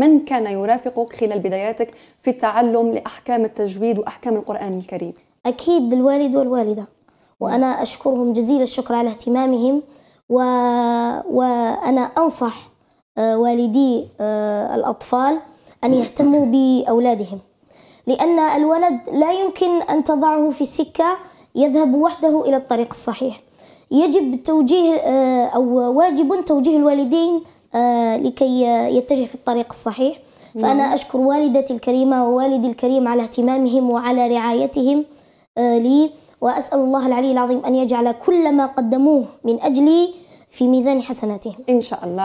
من كان يرافقك خلال بداياتك في التعلم لأحكام التجويد وأحكام القرآن الكريم؟ أكيد الوالد والوالدة وأنا أشكرهم جزيل الشكر على اهتمامهم و... وأنا أنصح آه، والدي آه، الأطفال أن يهتموا بأولادهم لأن الولد لا يمكن أن تضعه في سكة يذهب وحده إلى الطريق الصحيح يجب توجيه آه، أو واجب توجيه الوالدين آه، لكي آه، يتجه في الطريق الصحيح فأنا نعم. أشكر والدتي الكريمة ووالدي الكريم على اهتمامهم وعلى رعايتهم لي وأسأل الله العلي العظيم أن يجعل كل ما قدموه من أجلي في ميزان حسناتهم إن شاء الله